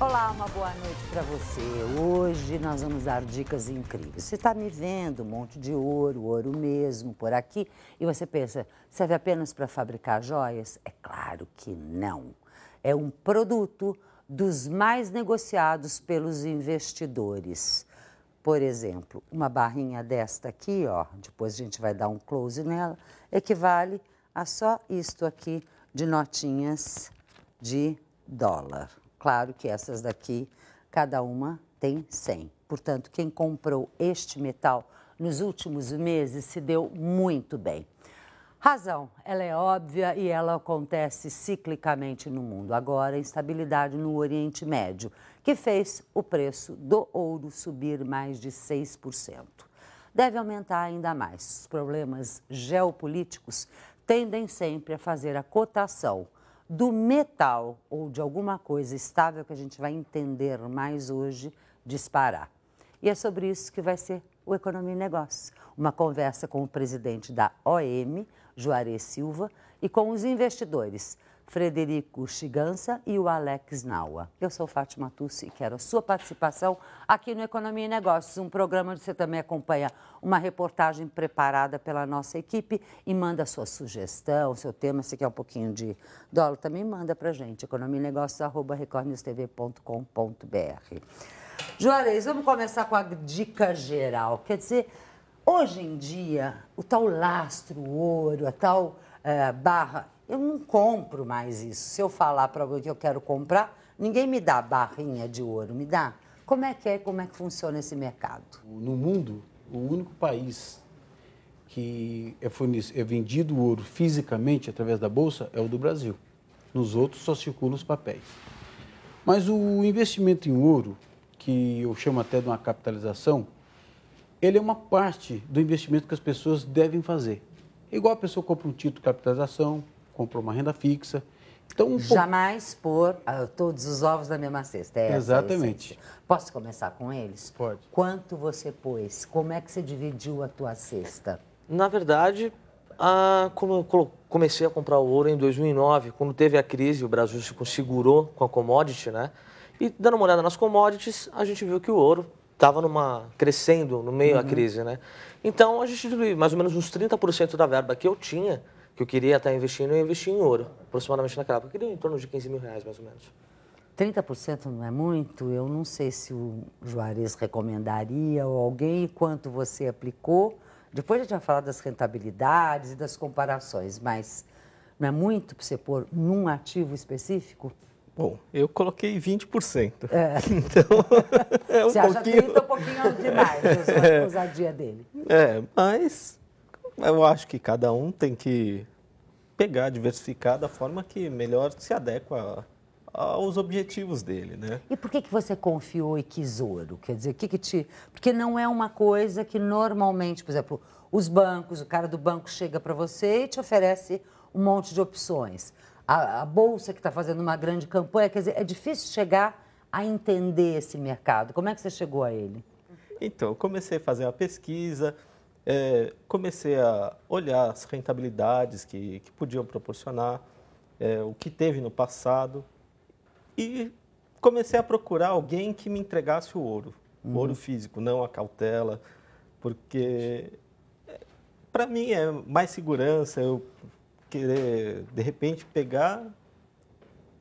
Olá, uma boa noite para você. Hoje nós vamos dar dicas incríveis. Você está me vendo, um monte de ouro, ouro mesmo por aqui, e você pensa, serve apenas para fabricar joias? É claro que não. É um produto dos mais negociados pelos investidores. Por exemplo, uma barrinha desta aqui, ó, depois a gente vai dar um close nela, equivale a só isto aqui de notinhas de dólar. Claro que essas daqui, cada uma tem 100. Portanto, quem comprou este metal nos últimos meses se deu muito bem. Razão, ela é óbvia e ela acontece ciclicamente no mundo. Agora, instabilidade no Oriente Médio, que fez o preço do ouro subir mais de 6%. Deve aumentar ainda mais. Os problemas geopolíticos tendem sempre a fazer a cotação do metal ou de alguma coisa estável que a gente vai entender mais hoje disparar. E é sobre isso que vai ser o Economia e Negócio. Uma conversa com o presidente da OM, Juarez Silva, e com os investidores Frederico Chigança e o Alex Naua. Eu sou Fátima Tussi e quero a sua participação aqui no Economia e Negócios, um programa onde você também acompanha uma reportagem preparada pela nossa equipe e manda sua sugestão, seu tema, se quer um pouquinho de dólar, também manda para a gente, economianegócios.com.br. Juarez, vamos começar com a dica geral, quer dizer, hoje em dia, o tal lastro, o ouro, a tal... Eh, barra eu não compro mais isso. Se eu falar para alguém que eu quero comprar, ninguém me dá barrinha de ouro, me dá? Como é que é, como é que funciona esse mercado? No mundo, o único país que é, é vendido ouro fisicamente através da bolsa é o do Brasil. Nos outros só circulam os papéis. Mas o investimento em ouro, que eu chamo até de uma capitalização, ele é uma parte do investimento que as pessoas devem fazer. É igual a pessoa compra um título de capitalização, comprou uma renda fixa. Então, um Jamais pouco... pôr uh, todos os ovos na mesma cesta. É Exatamente. Posso começar com eles? Pode. Quanto você pôs? Como é que você dividiu a tua cesta? Na verdade, a, como eu comecei a comprar ouro em 2009, quando teve a crise, o Brasil se segurou com a commodity, né? E dando uma olhada nas commodities, a gente viu que o ouro estava numa crescendo no meio uhum. da crise, né? Então a gente diluiu mais ou menos uns 30% da verba que eu tinha que eu queria estar investindo, eu investi em ouro, aproximadamente naquela época, que deu em torno de 15 mil reais, mais ou menos. 30% não é muito? Eu não sei se o Juarez recomendaria ou alguém, quanto você aplicou. Depois a gente vai falar das rentabilidades e das comparações, mas não é muito para você pôr num ativo específico? Bom, eu coloquei 20%. É. Então, é um você pouquinho... acha 30 um pouquinho demais, é. a ousadia dele. É, mas eu acho que cada um tem que pegar, diversificar da forma que melhor se adequa aos objetivos dele, né? E por que, que você confiou e quis ouro? Quer dizer, o que, que te... Porque não é uma coisa que normalmente, por exemplo, os bancos, o cara do banco chega para você e te oferece um monte de opções. A, a bolsa que está fazendo uma grande campanha, quer dizer, é difícil chegar a entender esse mercado. Como é que você chegou a ele? Então, eu comecei a fazer uma pesquisa, é, comecei a olhar as rentabilidades que, que podiam proporcionar, é, o que teve no passado e comecei a procurar alguém que me entregasse o ouro, uhum. o ouro físico, não a cautela, porque para mim é mais segurança eu querer de repente pegar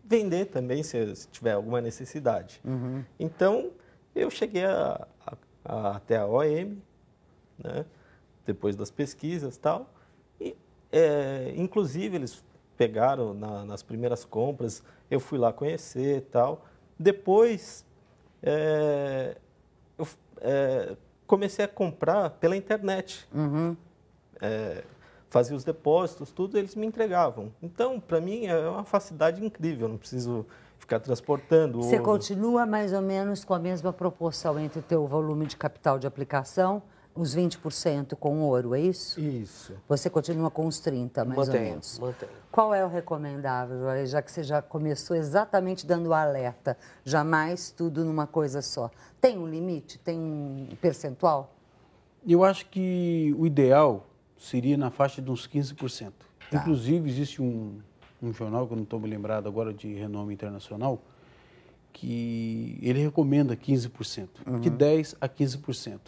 vender também se, se tiver alguma necessidade. Uhum. Então eu cheguei a, a, a, até a OM, né? depois das pesquisas tal. E, é, inclusive, eles pegaram na, nas primeiras compras, eu fui lá conhecer tal. Depois, é, eu é, comecei a comprar pela internet. Uhum. É, fazia os depósitos, tudo, eles me entregavam. Então, para mim, é uma facilidade incrível, não preciso ficar transportando. Você continua mais ou menos com a mesma proporção entre o teu volume de capital de aplicação uns 20% com ouro, é isso? Isso. Você continua com uns 30, mais ou menos. mantém Qual é o recomendável, já que você já começou exatamente dando alerta, jamais tudo numa coisa só. Tem um limite, tem um percentual? Eu acho que o ideal seria na faixa de uns 15%. Tá. Inclusive, existe um, um jornal, que eu não estou me lembrado agora, de renome internacional, que ele recomenda 15%, uhum. de 10% a 15%.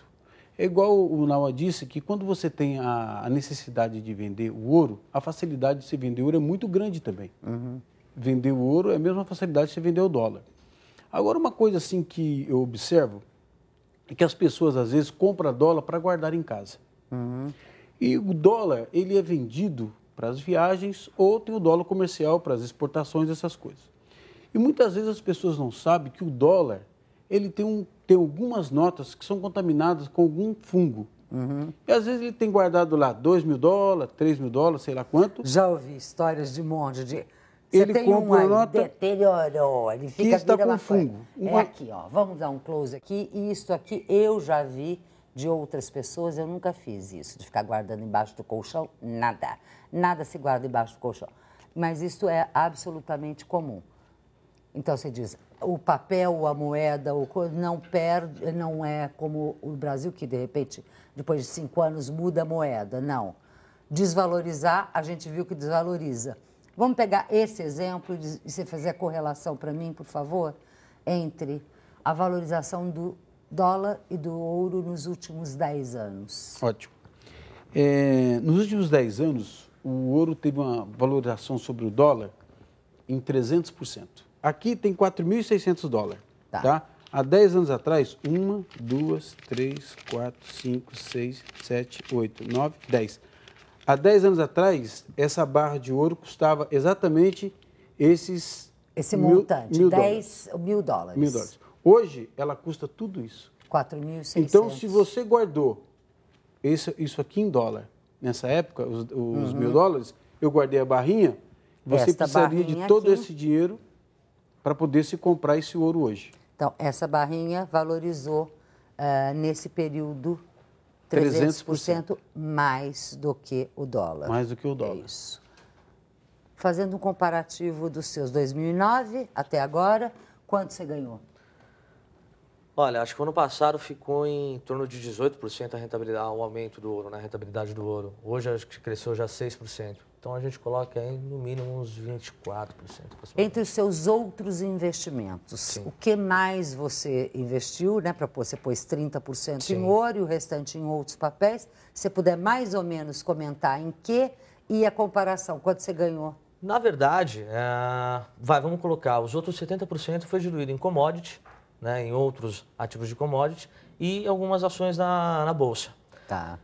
É igual o Nawa disse que quando você tem a, necessidade de vender o ouro, a facilidade de se vender ouro é muito grande também. Uhum. Vender o ouro é a mesma facilidade de se vender o dólar. Agora, uma coisa assim que eu observo é que as pessoas às vezes compram dólar para guardar em casa. Uhum. E o dólar, ele é vendido para as viagens ou tem o dólar comercial para as exportações, essas coisas. E muitas vezes as pessoas não sabem que o dólar, ele tem um tem algumas notas que são contaminadas com algum fungo. Uhum. E às vezes ele tem guardado lá 2 mil dólares, 3 mil dólares, sei lá quanto. Já ouvi histórias de um monte de. ele tem compra uma nota deteriorou, ele fica que está com fungo. É uma... É aqui, ó. Vamos dar um close aqui. E isso aqui eu já vi de outras pessoas. Eu nunca fiz isso, de ficar guardando embaixo do colchão, nada. Nada se guarda embaixo do colchão. Mas isso é absolutamente comum. Então você diz, o papel, a moeda, o, não perde, não é como o Brasil que de repente depois de cinco anos muda a moeda, não. Desvalorizar, a gente viu que desvaloriza. Vamos pegar esse exemplo e você fazer a correlação para mim, por favor, entre a valorização do dólar e do ouro nos últimos 10 anos. Ótimo. É, nos últimos 10 anos, o ouro teve uma valorização sobre o dólar em 300%. Aqui tem 4.600 dólares, tá. tá? Há 10 anos atrás, 1, 2, 3, 4, 5, 6, 7, 8, 9, 10. Há 10 anos atrás, essa barra de ouro custava exatamente esses. Esse mil, montante, mil, 10 dólares. mil dólares. Mil dólares. Hoje, ela custa tudo isso. 4.600. Então, se você guardou isso, isso aqui em dólar, nessa época, os, os uhum. mil dólares, eu guardei a barrinha, você Esta precisaria de todo aqui. esse dinheiro para poder se comprar esse ouro hoje. Então, essa barrinha valorizou uh, nesse período 300%, 300% mais do que o dólar. Mais do que o é dólar. É isso. Fazendo um comparativo dos seus 2009 até agora, quanto você ganhou? Olha, acho que o ano passado ficou em torno de 18% a rentabilidade, o aumento do ouro, na né? rentabilidade do ouro. Hoje acho que cresceu já 6%. Então a gente coloca aí no mínimo uns 24%. Entre os seus outros investimentos, Sim. o que mais você investiu, né? Pra, você pôs 30% Sim. em ouro e o restante em outros papéis. Se você puder mais ou menos comentar em que e a comparação, quanto você ganhou? Na verdade, é... vai, vamos colocar, os outros 70% foi diluído em commodity, né, em outros ativos de commodity e algumas ações na, na bolsa. Tá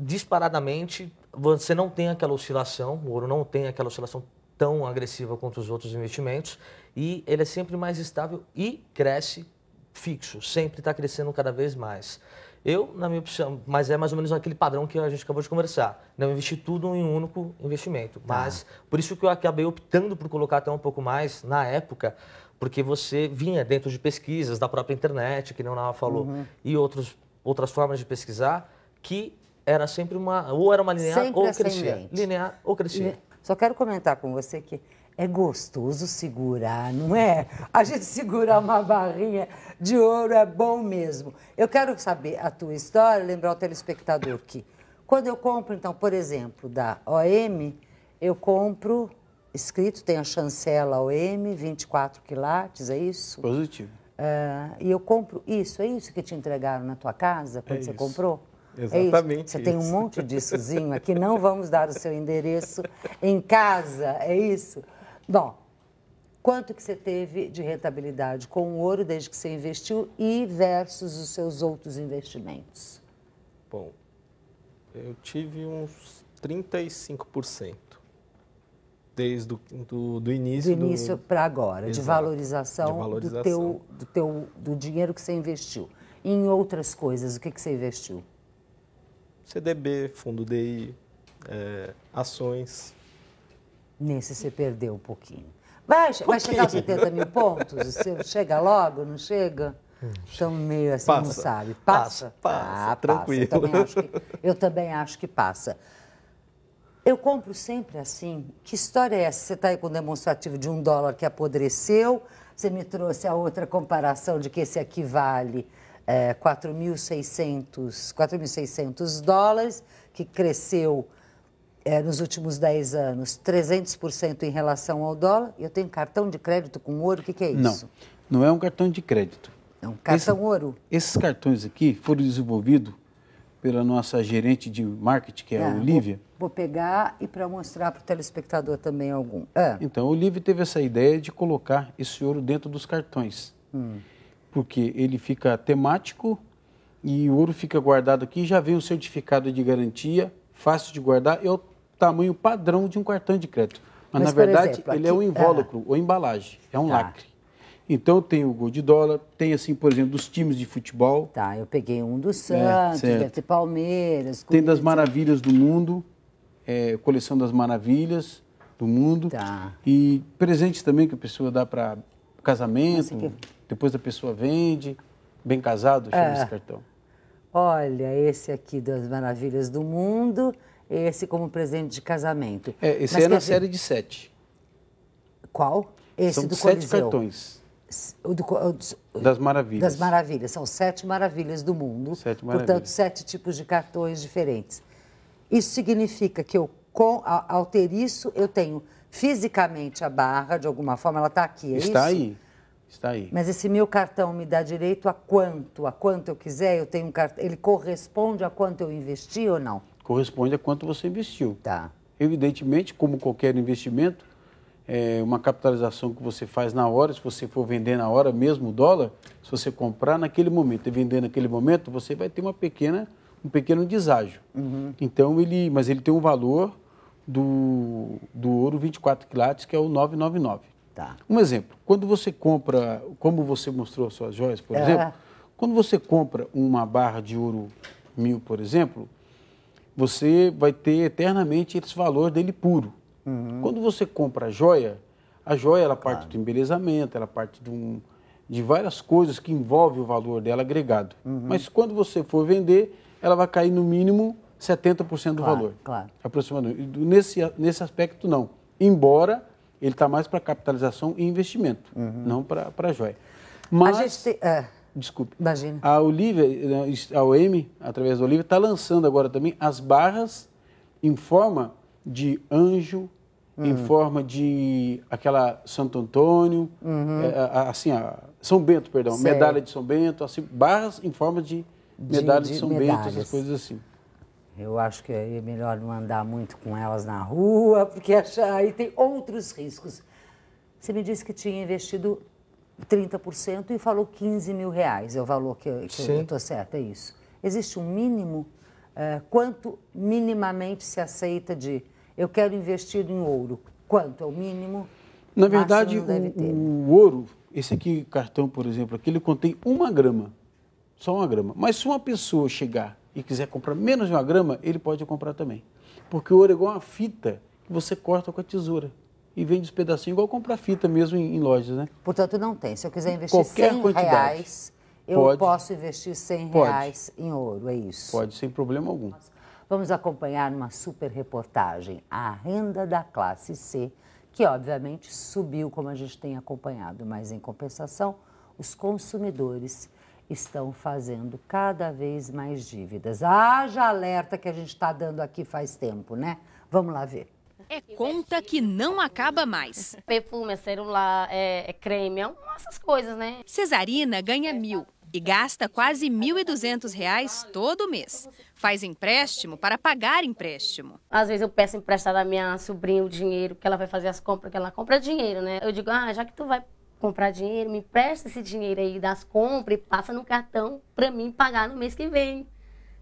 disparadamente você não tem aquela oscilação, o ouro não tem aquela oscilação tão agressiva quanto os outros investimentos e ele é sempre mais estável e cresce fixo, sempre está crescendo cada vez mais. Eu, na minha opção, mas é mais ou menos aquele padrão que a gente acabou de conversar. Não né? investir tudo em um único investimento. Tá. Mas ah. por isso que eu acabei optando por colocar até um pouco mais na época, porque você vinha dentro de pesquisas da própria internet, que não Nava falou, uhum. e outros, outras formas de pesquisar, que era sempre uma. Ou era uma linear sempre ou crescia. Linear ou crescia. Só quero comentar com você que é gostoso segurar, não é? A gente segurar uma barrinha de ouro é bom mesmo. Eu quero saber a tua história, lembrar o telespectador que quando eu compro, então, por exemplo, da OM, eu compro escrito, tem a chancela OM, 24 quilates, é isso? Positivo. Uh, e eu compro isso, é isso que te entregaram na tua casa quando é você isso. comprou? É Exatamente. Você tem um monte dissozinho aqui, não vamos dar o seu endereço em casa, é isso? Bom, quanto que você teve de rentabilidade com o ouro desde que você investiu e versus os seus outros investimentos? Bom, eu tive uns 35% desde do, do, do início. Do início do... para agora, Exato, de, valorização de valorização, Do, teu, do, teu, do dinheiro que você investiu. em outras coisas, o que, que você investiu? CDB, fundo DI, é, ações. Nesse você perdeu um pouquinho. Vai, um vai chegar aos 70 mil pontos? Você chega logo, não chega? Então, meio assim, passa, não sabe. Passa? Passa, passa ah, tranquilo. Eu, também acho que, eu também acho que passa. Eu compro sempre assim. Que história é essa? Você está aí com o demonstrativo de um dólar que apodreceu, você me trouxe a outra comparação de que esse aqui vale é, 4.600 dólares, que cresceu é, nos últimos 10 anos 300% em relação ao dólar. Eu tenho cartão de crédito com ouro, o que, que é isso? Não, não é um cartão de crédito. É um cartão Esse, ouro? Esses cartões aqui foram desenvolvidos pela nossa gerente de marketing, que é, é a Olivia. Vou, vou pegar e para mostrar para o telespectador também algum. Ah. Então, a Olivia teve essa ideia de colocar esse ouro dentro dos cartões. Hum porque ele fica temático e o ouro fica guardado aqui, já vem o certificado de garantia, fácil de guardar, é o tamanho padrão de um cartão de crédito. Mas, Mas na verdade, exemplo, ele é um invólucro, ah, ou embalagem, é um tá. lacre. Então tem o gol de dólar, tem assim, por exemplo, dos times de futebol. Tá, eu peguei um do é, Santos, é, deve ter Palmeiras. Tem das maravilhas do mundo, é, coleção das maravilhas do mundo. Tá. E presentes também que a pessoa dá para casamento. Nossa, que... Depois a pessoa vende, bem casado, chama é. esse cartão. Olha, esse aqui das maravilhas do mundo, esse como presente de casamento. É, esse Mas é na série de sete. Qual? Esse São do sete Coliseu. cartões. O do, o das maravilhas. Das maravilhas. São sete maravilhas do mundo. Sete maravilhas. Portanto, sete tipos de cartões diferentes. Isso significa que eu, com, ao ter isso, eu tenho fisicamente a barra, de alguma forma, ela está aqui, é está isso? Está aí. Está aí. Mas esse meu cartão me dá direito a quanto? A quanto eu quiser? Eu tenho um cartão. Ele corresponde a quanto eu investi ou não? Corresponde a quanto você investiu. Tá. Evidentemente, como qualquer investimento, é uma capitalização que você faz na hora, se você for vender na hora mesmo o dólar, se você comprar naquele momento e vender naquele momento, você vai ter uma pequena, um pequeno deságio. Uhum. Então ele, mas ele tem um valor do, do ouro 24 quilates que é o 999. Tá. Um exemplo, quando você compra, como você mostrou suas joias, por é. exemplo, quando você compra uma barra de ouro mil, por exemplo, você vai ter eternamente esse valor dele puro. Uhum. Quando você compra a joia, a joia ela parte do embelezamento, ela parte de, um, de várias coisas que envolvem o valor dela agregado. Uhum. Mas quando você for vender, ela vai cair no mínimo 70% do claro, valor. Claro. Aproximadamente. Nesse, nesse aspecto, não. Embora ele está mais para capitalização e investimento, uhum. não para joia. Mas, a gente tem, é, desculpe. Imagina. A Olivia, a OM, através da Olivia, está lançando agora também as barras em forma de anjo, uhum. em forma de aquela Santo Antônio, uhum. é, assim, a, São Bento, perdão, medalha de São Bento, assim, barras em forma de medalha de, de São medalhas. Bento, essas coisas assim eu acho que é melhor não andar muito com elas na rua, porque aí tem outros riscos. Você me disse que tinha investido 30% e falou 15 mil reais, é o valor que, que eu estou certa, é isso. Existe um mínimo? É, quanto minimamente se aceita de eu quero investir em ouro? Quanto é o mínimo? Na verdade, o, o, ouro, esse aqui, cartão, por exemplo, aqui, ele contém uma grama. Só uma grama. Mas se uma pessoa chegar e quiser comprar menos de uma grama, ele pode comprar também. Porque o ouro é igual uma fita que você corta com a tesoura e vende os pedacinhos, igual comprar fita mesmo em, em lojas, né? Portanto, não tem. Se eu quiser investir Qualquer 100 reais, eu pode. posso investir 100 pode. reais em ouro, é isso? Pode, sem problema algum. Vamos acompanhar uma super reportagem, a renda da classe C, que obviamente subiu como a gente tem acompanhado, mas em compensação, os consumidores estão fazendo cada vez mais dívidas. Haja alerta que a gente está dando aqui faz tempo, né? Vamos lá ver. É conta que não acaba mais. Perfume, é celular, é, é creme, é essas coisas, né? Cesarina ganha mil e gasta quase R$ 1.200 todo mês. Faz empréstimo para pagar empréstimo. Às vezes eu peço emprestado à minha sobrinha o dinheiro, que ela vai fazer as compras, que ela compra dinheiro, né? Eu digo, ah, já que tu vai comprar dinheiro, me empresta esse dinheiro aí das compras e passa no cartão para mim pagar no mês que vem.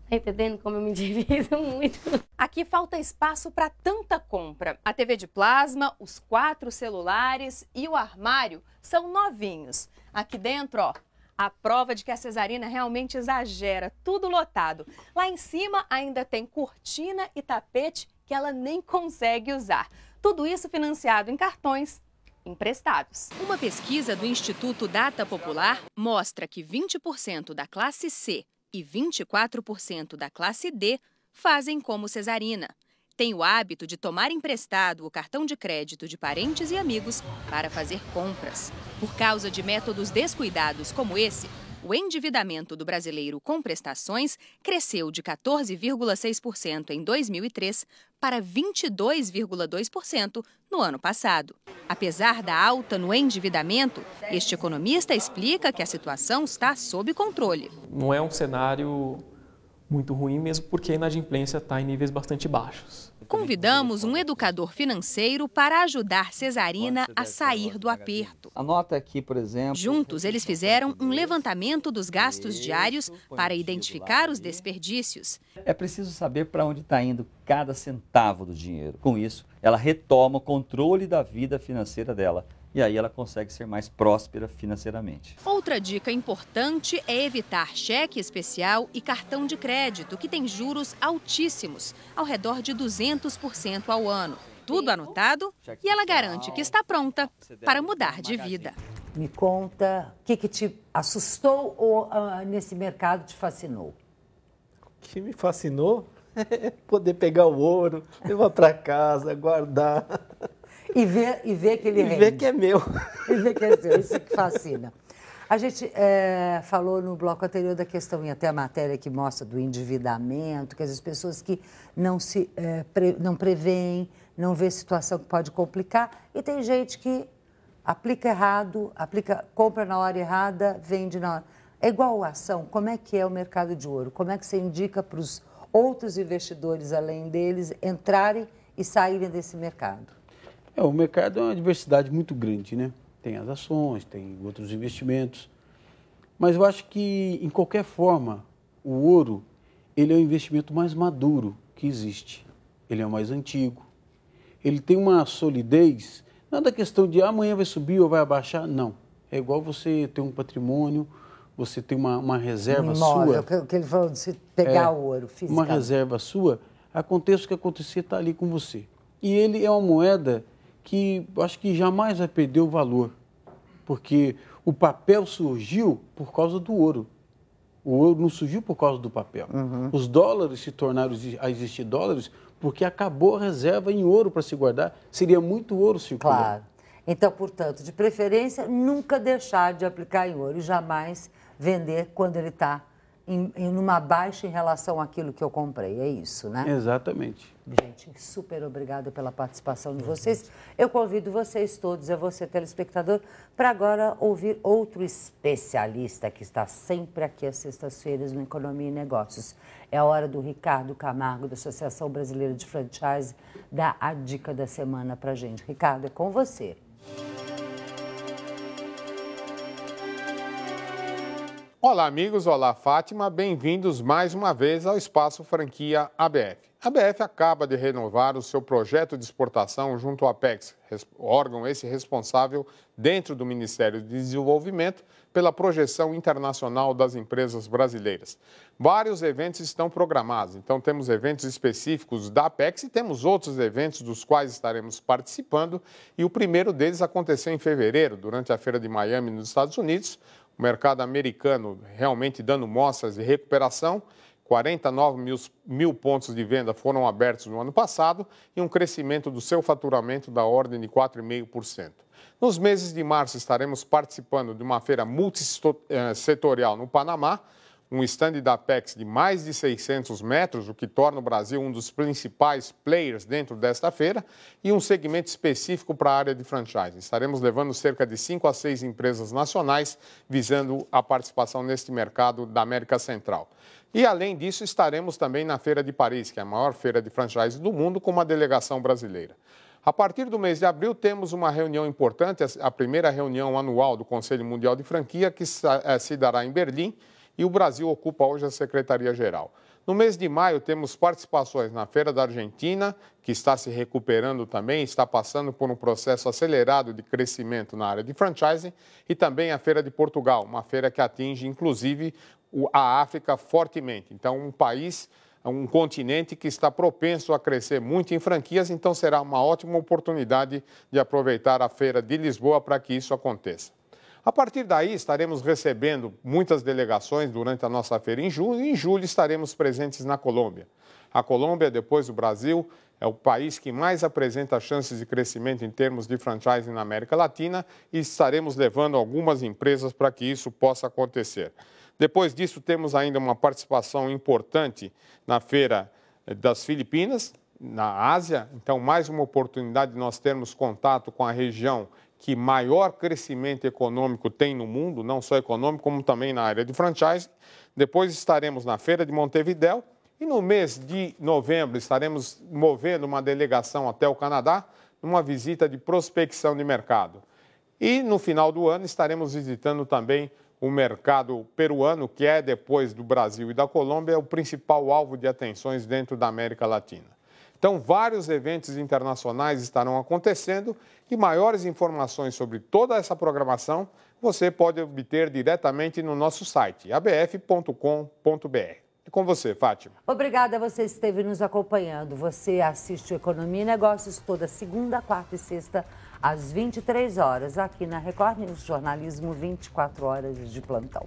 Tá entendendo como eu me divido muito? Aqui falta espaço para tanta compra. A TV de plasma, os quatro celulares e o armário são novinhos. Aqui dentro, ó, a prova de que a cesarina realmente exagera, tudo lotado. Lá em cima ainda tem cortina e tapete que ela nem consegue usar. Tudo isso financiado em cartões emprestados. Uma pesquisa do Instituto Data Popular mostra que 20% da classe C e 24% da classe D fazem como Cesarina. Tem o hábito de tomar emprestado o cartão de crédito de parentes e amigos para fazer compras. Por causa de métodos descuidados como esse, o endividamento do brasileiro com prestações cresceu de 14,6% em 2003 para 22,2% no ano passado. Apesar da alta no endividamento, este economista explica que a situação está sob controle. Não é um cenário muito ruim, mesmo porque a inadimplência está em níveis bastante baixos. Convidamos um educador financeiro para ajudar Cesarina a sair do aperto. Anota aqui, por exemplo. Juntos, eles fizeram um levantamento dos gastos diários para identificar os desperdícios. É preciso saber para onde está indo cada centavo do dinheiro. Com isso, ela retoma o controle da vida financeira dela e aí ela consegue ser mais próspera financeiramente. Outra dica importante é evitar cheque especial e cartão de crédito, que tem juros altíssimos, ao redor de 200% ao ano. Tudo anotado e ela garante que está pronta para mudar de vida. Me conta o que, que te assustou ou uh, nesse mercado te fascinou? O que me fascinou é poder pegar o ouro, levar para casa, guardar. E ver, e ver que ele e rende. E ver que é meu. E ver que é seu, isso que fascina. A gente é, falou no bloco anterior da questão, e até a matéria que mostra do endividamento, que as pessoas que não se é, pre, não preveem, não vê situação que pode complicar, e tem gente que aplica errado, aplica, compra na hora errada, vende na hora. É igual a ação, como é que é o mercado de ouro? Como é que você indica para os outros investidores, além deles, entrarem e saírem desse mercado? É, o mercado é uma diversidade muito grande, né? Tem as ações, tem outros investimentos. Mas eu acho que, em qualquer forma, o ouro ele é o investimento mais maduro que existe. Ele é o mais antigo. Ele tem uma solidez, não é da questão de ah, amanhã vai subir ou vai abaixar, não. É igual você ter um patrimônio, você tem uma, uma reserva imóvel, sua. É o que ele falou de se pegar é, o ouro fisicamente. Uma reserva sua, aconteça o que acontecer, está ali com você. E ele é uma moeda que acho que jamais vai perder o valor, porque o papel surgiu por causa do ouro. O ouro não surgiu por causa do papel. Uhum. Os dólares se tornaram a existir dólares porque acabou a reserva em ouro para se guardar. Seria muito ouro circulando. Claro. Então, portanto, de preferência, nunca deixar de aplicar em ouro e jamais vender quando ele está em, em numa baixa em relação àquilo que eu comprei. É isso, né? Exatamente. Gente, super obrigado pela participação de vocês. Eu convido vocês todos, a você telespectador, para agora ouvir outro especialista que está sempre aqui às sextas-feiras no Economia e Negócios. É a hora do Ricardo Camargo, da Associação Brasileira de Franchise, dar a dica da semana para gente. Ricardo, é com você. Olá, amigos. Olá, Fátima. Bem-vindos mais uma vez ao Espaço Franquia ABF. A ABF acaba de renovar o seu projeto de exportação junto ao Apex, órgão esse responsável dentro do Ministério de Desenvolvimento pela projeção internacional das empresas brasileiras. Vários eventos estão programados, então temos eventos específicos da Apex e temos outros eventos dos quais estaremos participando, e o primeiro deles aconteceu em fevereiro, durante a feira de Miami nos Estados Unidos, o mercado americano realmente dando mostras de recuperação. 49 mil, mil, pontos de venda foram abertos no ano passado e um crescimento do seu faturamento da ordem de 4,5%. Nos meses de março estaremos participando de uma feira multissetorial eh, no Panamá, um estande da Apex de mais de 600 metros, o que torna o Brasil um dos principais players dentro desta feira, e um segmento específico para a área de franchising. Estaremos levando cerca de 5 a 6 empresas nacionais visando a participação neste mercado da América Central. E, além disso, estaremos também na Feira de Paris, que é a maior feira de franchise do mundo, com uma delegação brasileira. A partir do mês de abril, temos uma reunião importante, a primeira reunião anual do Conselho Mundial de Franquia, que eh, se dará em Berlim e o Brasil ocupa hoje a Secretaria-Geral. No mês de maio, temos participações na Feira da Argentina, que está se recuperando também, está passando por um processo acelerado de crescimento na área de franchising, e também a Feira de Portugal, uma feira que atinge inclusive a África fortemente. Então, um país um continente que está propenso a crescer muito em franquias, então será uma ótima oportunidade de aproveitar a feira de Lisboa para que isso aconteça. A partir daí, estaremos recebendo muitas delegações durante a nossa feira em junho e em julho estaremos presentes na Colômbia. A Colômbia, depois do Brasil, é o país que mais apresenta chances de crescimento em termos de franchising na América Latina e estaremos levando algumas empresas para que isso possa acontecer. Depois disso, temos ainda uma participação importante na feira eh, das Filipinas, na Ásia, então mais uma oportunidade de nós termos contato com a região que maior crescimento econômico tem no mundo, não só econômico, como também na área de franchise. Depois estaremos na Feira de Montevidéu e no mês de novembro estaremos movendo uma delegação até o Canadá numa visita de prospecção de mercado. E no final do ano estaremos visitando também o mercado peruano, que é, depois do Brasil e da Colômbia, o principal alvo de atenções dentro da América Latina. Então, vários eventos internacionais estarão acontecendo e maiores informações sobre toda essa programação você pode obter diretamente no nosso site abf.com.br. É com você, Fátima. Obrigada você esteve nos acompanhando. Você assiste o Economia e Negócios toda segunda, quarta e sexta, às 23 horas, aqui na Record News, jornalismo 24 horas de plantão.